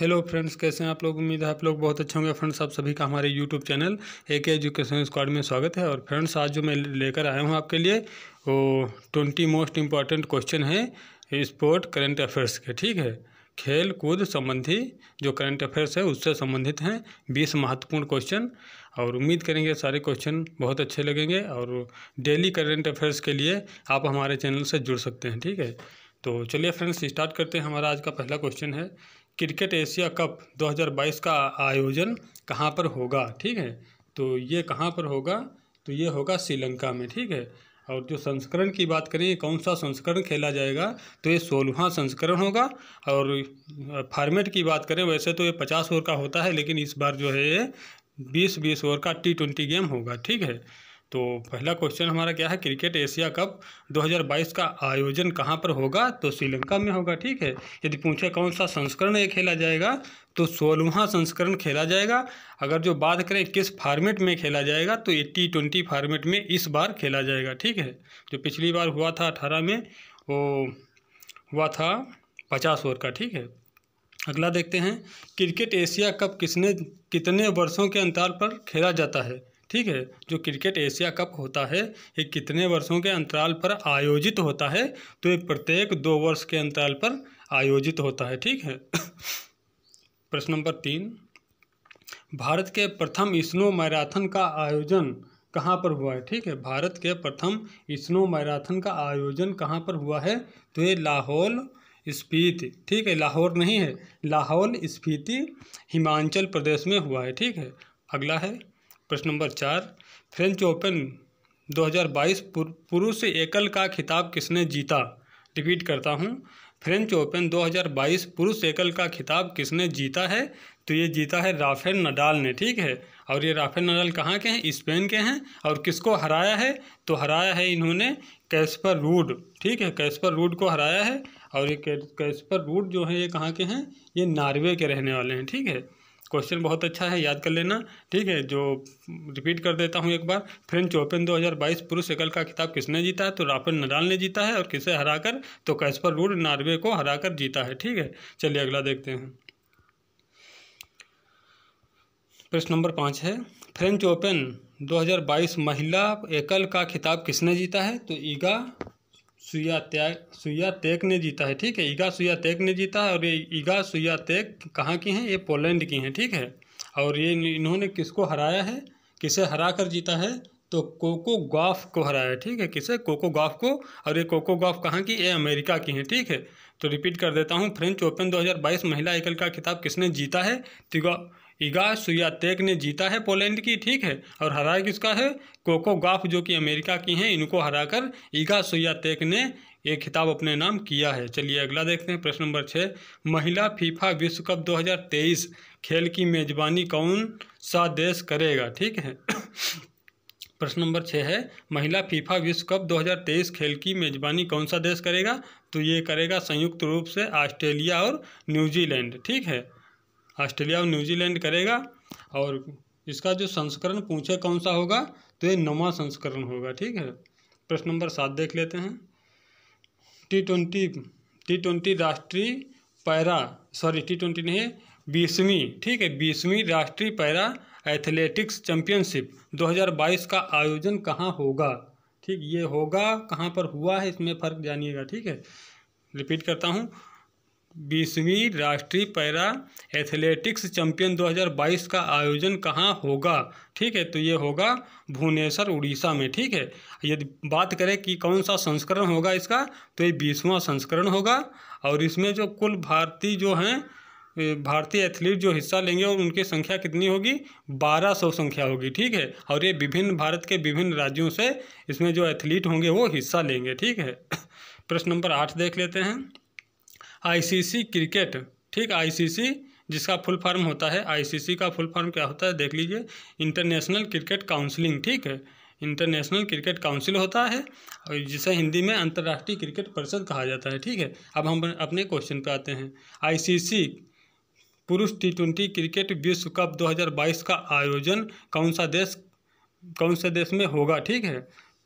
hello friends कैसे हैं आप लोग उम्मीद है आप लोग बहुत अच्छे होंगे फ्रेंड्स आप सभी का हमारे यूट्यूब चैनल ए के एजुकेशन स्क्वाड में स्वागत है और फ्रेंड्स आज जो मैं लेकर आया हूं आपके लिए वो ट्वेंटी मोस्ट इम्पॉर्टेंट क्वेश्चन है स्पोर्ट करंट अफेयर्स के ठीक है खेल कूद संबंधी जो करंट अफेयर्स है उससे संबंधित हैं बीस महत्वपूर्ण क्वेश्चन और उम्मीद करेंगे सारे क्वेश्चन बहुत अच्छे लगेंगे और डेली करेंट अफेयर्स के लिए आप हमारे चैनल से जुड़ सकते हैं ठीक है तो चलिए फ्रेंड्स स्टार्ट करते हैं हमारा आज का पहला क्वेश्चन है क्रिकेट एशिया कप 2022 का आयोजन कहाँ पर होगा ठीक है तो ये कहाँ पर होगा तो ये होगा श्रीलंका में ठीक है और जो संस्करण की बात करें कौन सा संस्करण खेला जाएगा तो ये सोलहवा संस्करण होगा और फॉर्मेट की बात करें वैसे तो ये पचास ओवर का होता है लेकिन इस बार जो है ये बीस बीस ओवर का टी ट्वेंटी गेम होगा ठीक है तो पहला क्वेश्चन हमारा क्या है क्रिकेट एशिया कप 2022 का आयोजन कहाँ पर होगा तो श्रीलंका में होगा ठीक है यदि पूछे कौन सा संस्करण ये खेला जाएगा तो सोलहवा संस्करण खेला जाएगा अगर जो बात करें किस फार्मेट में खेला जाएगा तो एट्टी ट्वेंटी फार्मेट में इस बार खेला जाएगा ठीक है जो पिछली बार हुआ था अठारह में वो हुआ था पचास ओवर का ठीक है अगला देखते हैं क्रिकेट एशिया कप किसने कितने वर्षों के अंतराल पर खेला जाता है ठीक है जो क्रिकेट एशिया कप होता है ये कितने वर्षों के अंतराल पर आयोजित होता है तो ये प्रत्येक दो वर्ष के अंतराल पर आयोजित होता है ठीक है प्रश्न नंबर तीन भारत के प्रथम स्नो मैराथन का आयोजन कहाँ पर हुआ है ठीक है भारत के प्रथम स्नो मैराथन का आयोजन कहाँ पर हुआ है तो ये लाहौल स्पीति ठीक है लाहौर नहीं है लाहौल स्पीति हिमाचल प्रदेश में हुआ है ठीक है अगला है प्रश्न नंबर चार फ्रेंच ओपन 2022 पुरुष एकल का खिताब किसने जीता रिपीट करता हूँ फ्रेंच ओपन 2022 पुरुष एकल का खिताब किसने जीता है तो ये जीता है राफेल नडाल ने ठीक है और ये राफेल नडाल कहाँ के हैं स्पेन के हैं और किसको हराया है तो हराया है इन्होंने कैस्पर रूड ठीक है कैस्पर रूड को हराया है और ये कैस्पर रूड जो है ये कहाँ के हैं ये नार्वे के रहने वाले हैं ठीक है क्वेश्चन बहुत अच्छा है याद कर लेना ठीक है जो रिपीट कर देता हूँ एक बार फ्रेंच ओपन 2022 पुरुष एकल का खिताब किसने जीता है तो राफेल नडाल ने जीता है और किसे हराकर तो कैस्पर रूड नार्वे को हराकर जीता है ठीक है चलिए अगला देखते हैं प्रश्न नंबर पाँच है फ्रेंच ओपन 2022 महिला एकल का खिताब किसने जीता है तो ईगा सुया त्याग सुया तेक ने जीता है ठीक है ईगा सुया तेक ने जीता है और ये ईगा सुया तेक कहाँ की हैं ये पोलैंड की हैं ठीक है और ये इन्होंने किसको हराया है किसे हरा कर जीता है तो कोको गॉफ को हराया ठीक है किसे कोको गॉफ को और ये कोको गॉफ कहाँ की ये अमेरिका की हैं ठीक है तो रिपीट कर देता हूँ फ्रेंच ओपन 2022 महिला एकल का खिताब किसने जीता है तिगा इगा सुयातेक ने जीता है पोलैंड की ठीक है और हराया किसका है कोको गाफ जो कि अमेरिका की हैं इनको हराकर इगा सुयातेक ने ये खिताब अपने नाम किया है चलिए अगला देखते हैं प्रश्न नंबर छः महिला फीफा विश्व कप 2023 खेल की मेज़बानी कौन सा देश करेगा ठीक है प्रश्न नंबर छः है महिला फीफा विश्व कप 2023 खेल की मेज़बानी कौन सा देश करेगा तो ये करेगा संयुक्त रूप से ऑस्ट्रेलिया और न्यूजीलैंड ठीक है ऑस्ट्रेलिया और न्यूजीलैंड करेगा और इसका जो संस्करण पूछे कौन सा होगा तो ये नवा संस्करण होगा ठीक है प्रश्न नंबर सात देख लेते हैं टी ट्वेंटी टी ट्वेंटी राष्ट्रीय पैरा सॉरी टी ट्वेंटी नहीं है बीसवीं ठीक है बीसवीं राष्ट्रीय पैरा एथलेटिक्स चैंपियनशिप 2022 का आयोजन कहाँ होगा ठीक ये होगा कहाँ पर हुआ है इसमें फ़र्क जानिएगा ठीक है रिपीट करता हूँ बीसवीं राष्ट्रीय पैरा एथलेटिक्स चैंपियन 2022 का आयोजन कहाँ होगा ठीक है तो ये होगा भुवनेश्वर उड़ीसा में ठीक है यदि बात करें कि कौन सा संस्करण होगा इसका तो ये बीसवां संस्करण होगा और इसमें जो कुल भारतीय जो हैं भारतीय एथलीट जो हिस्सा लेंगे और उनकी संख्या कितनी होगी 1200 संख्या होगी ठीक है और ये विभिन्न भारत के विभिन्न राज्यों से इसमें जो एथलीट होंगे वो हिस्सा लेंगे ठीक है प्रश्न नंबर आठ देख लेते हैं आईसीसी क्रिकेट ठीक आईसीसी जिसका फुल फॉर्म होता है आईसीसी का फुल फॉर्म क्या होता है देख लीजिए इंटरनेशनल क्रिकेट काउंसलिंग ठीक है इंटरनेशनल क्रिकेट काउंसिल होता है और जिसे हिंदी में अंतर्राष्ट्रीय क्रिकेट परिषद कहा जाता है ठीक है अब हम अपने क्वेश्चन पे आते हैं आईसीसी पुरुष टी ट्वेंटी क्रिकेट विश्व कप 2022 का आयोजन कौन सा देश कौन से देश में होगा ठीक है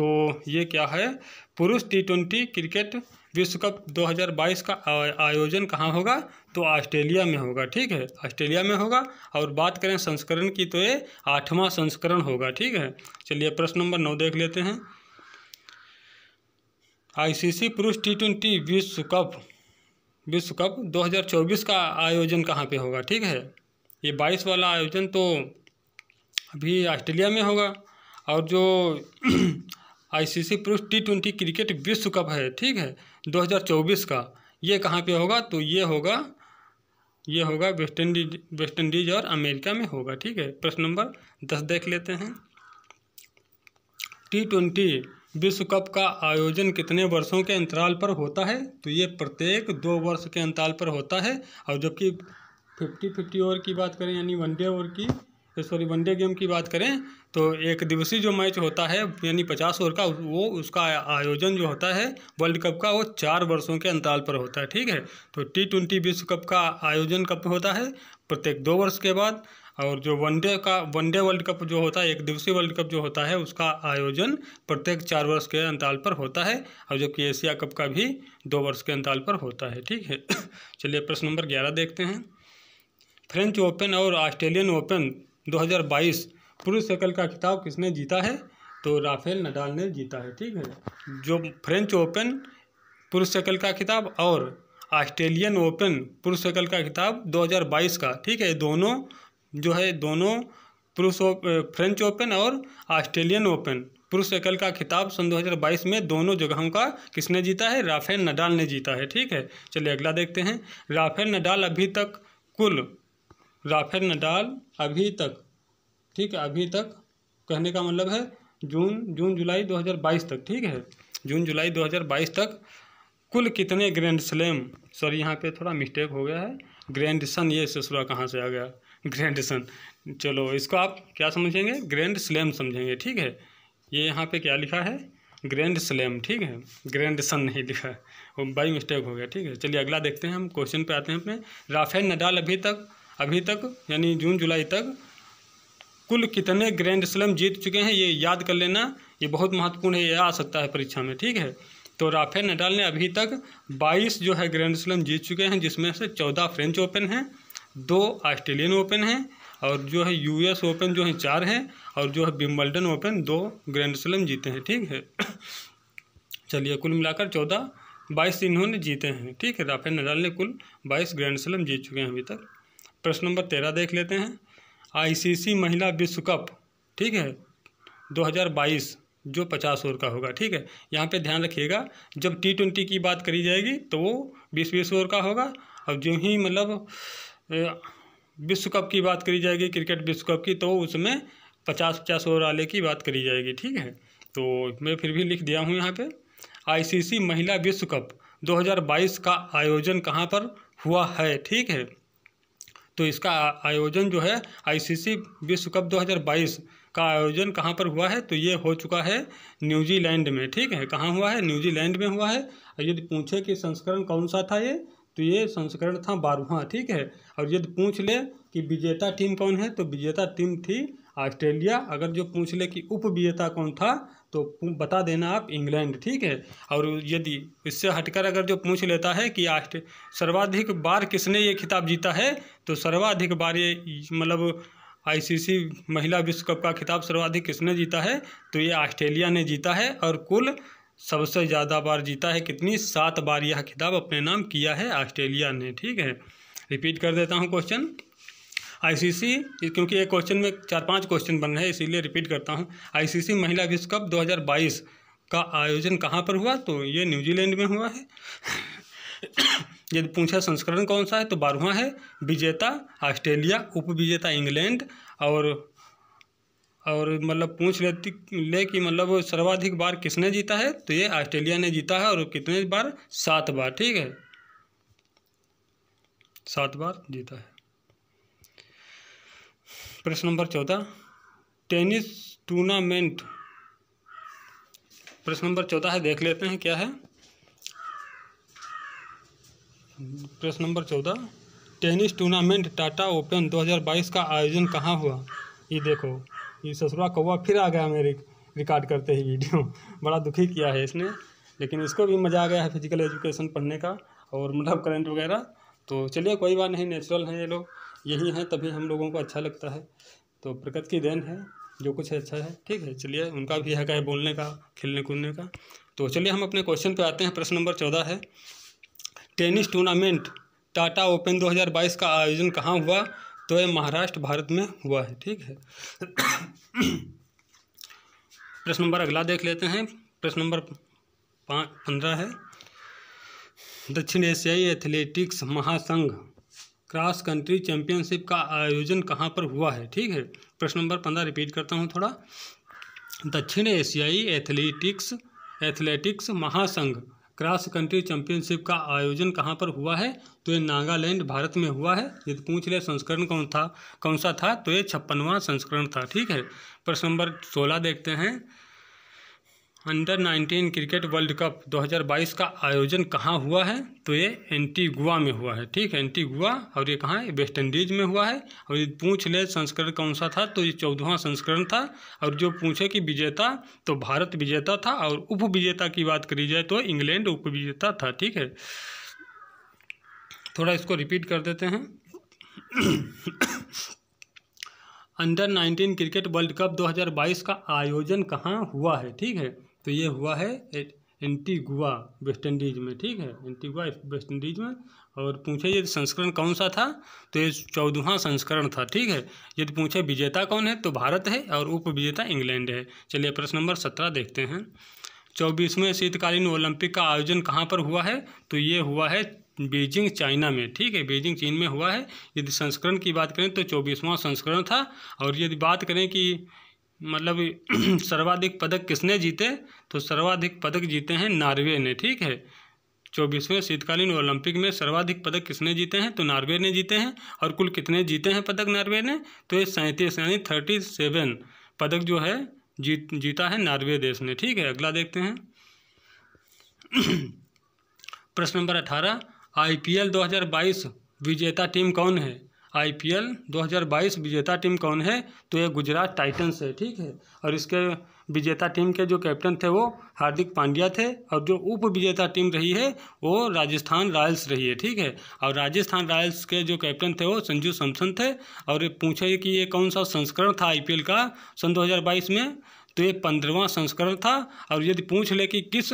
तो ये क्या है पुरुष टी ट्वेंटी क्रिकेट विश्व कप 2022 का आयोजन कहाँ होगा तो ऑस्ट्रेलिया में होगा ठीक है ऑस्ट्रेलिया में होगा और बात करें संस्करण की तो ये आठवां संस्करण होगा ठीक है चलिए प्रश्न नंबर नौ देख लेते हैं आईसीसी पुरुष टी ट्वेंटी विश्व कप विश्व कप 2024 का आयोजन कहाँ पे होगा ठीक है ये 22 वाला आयोजन तो अभी ऑस्ट्रेलिया में होगा और जो आईसीसी पुरुष टी ट्वेंटी क्रिकेट विश्व कप है ठीक है 2024 का ये कहाँ पे होगा तो ये होगा ये होगा वेस्ट इंडीज वेस्ट इंडीज और अमेरिका में होगा ठीक है प्रश्न नंबर दस देख लेते हैं टी ट्वेंटी विश्व कप का आयोजन कितने वर्षों के अंतराल पर होता है तो ये प्रत्येक दो वर्ष के अंतराल पर होता है और जबकि फिफ्टी फिफ्टी ओवर की बात करें यानी वनडे ओवर की सॉरी वनडे गेम की बात करें तो एक दिवसीय जो मैच होता है यानी पचास ओवर का वो उसका आयोजन जो होता है वर्ल्ड कप का वो चार वर्षों के अंतराल पर होता है ठीक है तो टी ट्वेंटी विश्व कप का आयोजन कब होता है प्रत्येक दो वर्ष के बाद और जो वनडे का वनडे वर्ल्ड कप जो होता है एक दिवसीय वर्ल्ड कप जो होता है उसका आयोजन प्रत्येक चार वर्ष के अंतराल पर होता है और जबकि एशिया कप का भी दो वर्ष के अंतराल पर होता है ठीक है चलिए प्रश्न नंबर ग्यारह देखते हैं फ्रेंच ओपन और ऑस्ट्रेलियन ओपन 2022 पुरुष एकल का खिताब किसने जीता है तो राफेल नडाल ने जीता है ठीक है जो फ्रेंच ओपन पुरुष एकल का खिताब और ऑस्ट्रेलियन ओपन पुरुष एकल का खिताब 2022 का ठीक है दोनों जो है दोनों पुरुष फ्रेंच ओपन और ऑस्ट्रेलियन ओपन पुरुष एकल का खिताब सन 2022 में दोनों जगहों का किसने जीता है राफेल नडाल ने जीता है ठीक है चलिए अगला देखते हैं राफेल नडाल अभी तक कुल राफेल नडाल अभी तक ठीक है अभी तक कहने का मतलब है जून जून जुलाई 2022 तक ठीक है जून जुलाई 2022 तक कुल कितने ग्रैंड स्लैम सॉरी यहाँ पे थोड़ा मिस्टेक हो गया है ग्रैंड सन ये ससुरा कहाँ से आ गया ग्रैंड सन चलो इसको आप क्या समझेंगे ग्रैंड स्लैम समझेंगे ठीक है ये यहाँ पे क्या लिखा है ग्रैंड स्लैम ठीक है ग्रैंड सन नहीं लिखा है बाई मिस्टेक हो गया ठीक है चलिए अगला देखते हैं हम क्वेश्चन पर आते हैं अपने राफेल नडाल अभी तक अभी तक यानी जून जुलाई तक कुल कितने ग्रैंड स्लम जीत चुके हैं ये याद कर लेना ये बहुत महत्वपूर्ण है ये आ सकता है परीक्षा में ठीक है तो राफेल नडाल ने अभी तक 22 जो है ग्रैंड स्लम जीत चुके हैं जिसमें से 14 फ्रेंच ओपन हैं दो ऑस्ट्रेलियन ओपन हैं और जो है यूएस ओपन जो है चार हैं और जो है बिम्बल्डन ओपन दो ग्रैंड स्लम जीते हैं ठीक है चलिए कुल मिलाकर चौदह बाईस इन्होंने जीते हैं ठीक है राफेल नडाल ने कुल बाईस ग्रैंड स्लम जीत चुके हैं अभी तक प्रश्न नंबर तेरह देख लेते हैं आईसीसी महिला विश्व कप ठीक है 2022 जो पचास ओवर का होगा ठीक है यहाँ पे ध्यान रखिएगा जब टी ट्वेंटी की बात करी जाएगी तो वो बीस बीस ओवर का होगा और जो ही मतलब विश्व कप की बात करी जाएगी क्रिकेट विश्व कप की तो उसमें पचास पचास ओवर वाले की बात करी जाएगी ठीक है तो मैं फिर भी लिख दिया हूँ यहाँ पे आईसीसी महिला विश्व कप 2022 का आयोजन कहाँ पर हुआ है ठीक है तो इसका आयोजन जो है आईसीसी विश्व कप 2022 का आयोजन कहाँ पर हुआ है तो ये हो चुका है न्यूजीलैंड में ठीक है कहाँ हुआ है न्यूजीलैंड में हुआ है और यदि पूछे कि संस्करण कौन सा था ये तो ये संस्करण था बारहवा ठीक है और यदि पूछ ले कि विजेता टीम कौन है तो विजेता टीम थी ऑस्ट्रेलिया अगर जो पूछ ले कि उप विजेता कौन था तो बता देना आप इंग्लैंड ठीक है और यदि इससे हटकर अगर जो पूछ लेता है कि आस्ट सर्वाधिक बार किसने ये खिताब जीता है तो सर्वाधिक बार ये मतलब आईसीसी महिला विश्व कप का खिताब सर्वाधिक किसने जीता है तो ये ऑस्ट्रेलिया ने जीता है और कुल सबसे ज़्यादा बार जीता है कितनी सात बार यह खिताब अपने नाम किया है ऑस्ट्रेलिया ने ठीक है रिपीट कर देता हूँ क्वेश्चन आईसीसी क्योंकि एक क्वेश्चन में चार पांच क्वेश्चन बन रहे हैं इसीलिए रिपीट करता हूँ आईसीसी महिला विश्व कप 2022 का आयोजन कहाँ पर हुआ तो ये न्यूजीलैंड में हुआ है यदि पूछा संस्करण कौन सा है तो बारहवा है विजेता ऑस्ट्रेलिया उप विजेता इंग्लैंड और और मतलब पूछ लेती ले कि मतलब सर्वाधिक बार किसने जीता है तो ये ऑस्ट्रेलिया ने जीता है और कितने बार सात बार ठीक है सात बार जीता है प्रश्न नंबर चौदह टेनिस टूर्नामेंट प्रश्न नंबर चौदह है देख लेते हैं क्या है प्रश्न नंबर चौदह टेनिस टूर्नामेंट टाटा ओपन 2022 का आयोजन कहाँ हुआ ये देखो ये ससुरा कौवा फिर आ गया मेरे रिकॉर्ड करते ही वीडियो बड़ा दुखी किया है इसने लेकिन इसको भी मज़ा आ गया है फिजिकल एजुकेशन पढ़ने का और मतलब करंट वगैरह तो चलिए कोई बात नहीं नेचुरल हैं ये लोग यही हैं तभी हम लोगों को अच्छा लगता है तो प्रकृति की देन है जो कुछ है अच्छा है ठीक है चलिए उनका भी है क्या है बोलने का खेलने कूदने का तो चलिए हम अपने क्वेश्चन पे आते हैं प्रश्न नंबर चौदह है टेनिस टूर्नामेंट टाटा ओपन 2022 का आयोजन कहाँ हुआ तो ये महाराष्ट्र भारत में हुआ है ठीक है प्रश्न नंबर अगला देख लेते हैं प्रश्न नंबर पाँच पंद्रह है दक्षिण एशियाई एथलेटिक्स महासंघ क्रॉस कंट्री चैंपियनशिप का आयोजन कहाँ पर हुआ है ठीक है प्रश्न नंबर पंद्रह रिपीट करता हूँ थोड़ा दक्षिण एशियाई एथलेटिक्स एथलेटिक्स महासंघ क्रॉस कंट्री चैंपियनशिप का आयोजन कहाँ पर हुआ है तो ये नागालैंड भारत में हुआ है यदि तो पूछ लिया संस्करण कौन था कौन सा था तो ये छप्पनवा संस्करण था ठीक है प्रश्न नंबर सोलह देखते हैं अंडर 19 क्रिकेट वर्ल्ड कप 2022 का आयोजन कहाँ हुआ है तो ये एंटीगुआ में हुआ है ठीक है एंटीगुआ और ये कहाँ है वेस्ट इंडीज में हुआ है और ये पूछ ले संस्करण कौन सा था तो ये चौदहवा संस्करण था और जो पूछे कि विजेता तो भारत विजेता था और उप विजेता की बात करी जाए तो इंग्लैंड उप विजेता था ठीक है थोड़ा इसको रिपीट कर देते हैं अंडर 19 क्रिकेट वर्ल्ड कप 2022 का आयोजन कहाँ हुआ है ठीक है तो ये हुआ है एंटीगुआ वेस्ट इंडीज में ठीक है एंटीगुआ वेस्ट इंडीज में और पूछे यदि संस्करण कौन सा था तो ये चौदहवा संस्करण था ठीक है यदि पूछे विजेता कौन है तो भारत है और उप विजेता इंग्लैंड है चलिए प्रश्न नंबर सत्रह देखते हैं चौबीसवें शीतकालीन ओलंपिक का आयोजन कहाँ पर हुआ है तो ये हुआ है बीजिंग चाइना में ठीक है बीजिंग चीन में हुआ है यदि संस्करण की बात करें तो चौबीसवां संस्करण था और यदि बात करें कि मतलब सर्वाधिक पदक किसने जीते तो सर्वाधिक पदक जीते हैं नार्वे ने ठीक है चौबीसवें शीतकालीन ओलंपिक में सर्वाधिक पदक किसने जीते हैं तो नार्वे ने जीते हैं और कुल कितने जीते हैं पदक नार्वे ने तो ये सैंतीस यानी थर्टी सेवन पदक जो है जीत जीता है नार्वे देश ने ठीक है अगला देखते हैं प्रश्न नंबर अठारह आईपीएल 2022 विजेता टीम कौन है आईपीएल 2022 विजेता टीम कौन है तो ये गुजरात टाइटंस है ठीक है और इसके विजेता टीम के जो कैप्टन थे वो हार्दिक पांड्या थे और जो उप विजेता टीम रही है वो राजस्थान रॉयल्स रही है ठीक है और राजस्थान रॉयल्स के जो कैप्टन थे वो संजू सैमसन थे और पूछे कि ये कौन सा संस्करण था आईपीएल का सन 2022 में तो ये पंद्रवा संस्करण था और यदि पूछ ले कि किस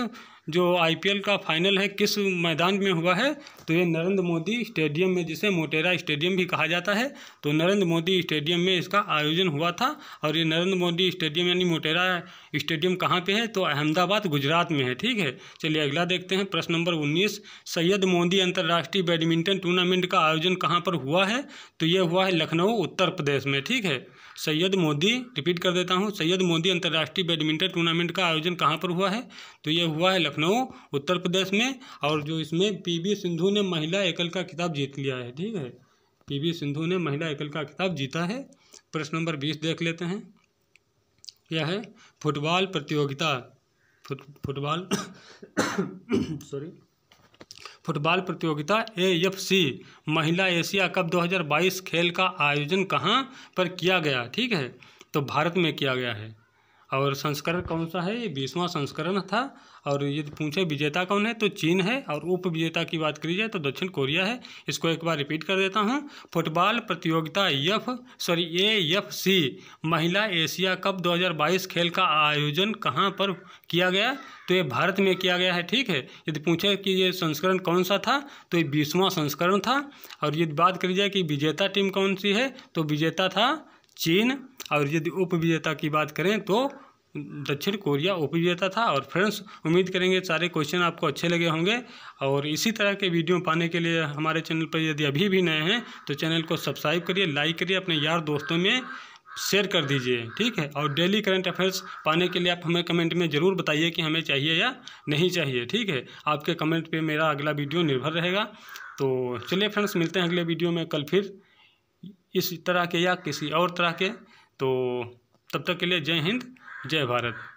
जो आईपीएल का फाइनल है किस मैदान में हुआ है तो ये नरेंद्र मोदी स्टेडियम में जिसे मोटेरा स्टेडियम भी कहा जाता है तो नरेंद्र मोदी स्टेडियम में इसका आयोजन हुआ था और ये नरेंद्र मोदी स्टेडियम यानी मोटेरा स्टेडियम कहाँ पे है तो अहमदाबाद गुजरात में है ठीक है चलिए अगला देखते हैं प्रश्न नंबर उन्नीस सैयद मोदी अंतर्राष्ट्रीय बैडमिंटन टूर्नामेंट का आयोजन कहाँ पर हुआ है तो ये हुआ है लखनऊ उत्तर प्रदेश में ठीक है सैयद मोदी रिपीट कर देता हूँ सैयद मोदी अंतर्राष्ट्रीय बैडमिंटन टूर्नामेंट का आयोजन कहाँ पर हुआ है तो ये हुआ है लखनऊ उत्तर प्रदेश में और जो इसमें पी सिंधु ने ने महिला एकल का खिताब जीत लिया है ठीक है पीवी सिंधु ने महिला एकल का खिताब जीता है प्रश्न नंबर बीस देख लेते हैं क्या है फुटबॉल प्रतियोगिता फुट फुटबॉल सॉरी फुटबॉल प्रतियोगिता एएफसी महिला एशिया कप 2022 खेल का आयोजन कहाँ पर किया गया ठीक है तो भारत में किया गया है और संस्करण कौन सा है ये बीसवां संस्करण था और यदि तो पूछे विजेता कौन है तो चीन है और उप विजेता की बात करी जाए तो दक्षिण कोरिया है इसको एक बार रिपीट कर देता हूँ फुटबॉल प्रतियोगिता यफ सॉरी ए यफ सी महिला एशिया कप 2022 खेल का आयोजन कहाँ पर किया गया तो ये भारत में किया गया है ठीक है यदि तो पूछे कि ये संस्करण कौन सा था तो ये बीसवां संस्करण था और यदि बात करी जाए कि विजेता टीम कौन सी है तो विजेता था चीन और यदि उप विजेता की बात करें तो दक्षिण कोरिया उप विजेता था और फ्रेंड्स उम्मीद करेंगे सारे क्वेश्चन आपको अच्छे लगे होंगे और इसी तरह के वीडियो पाने के लिए हमारे चैनल पर यदि अभी भी नए हैं तो चैनल को सब्सक्राइब करिए लाइक करिए अपने यार दोस्तों में शेयर कर दीजिए ठीक है और डेली करंट अफेयर्स पाने के लिए आप हमें कमेंट में ज़रूर बताइए कि हमें चाहिए या नहीं चाहिए ठीक है आपके कमेंट पे मेरा अगला वीडियो निर्भर रहेगा तो चलिए फ्रेंड्स मिलते हैं अगले वीडियो में कल फिर इस तरह के या किसी और तरह के तो तब तक के लिए जय हिंद जय भारत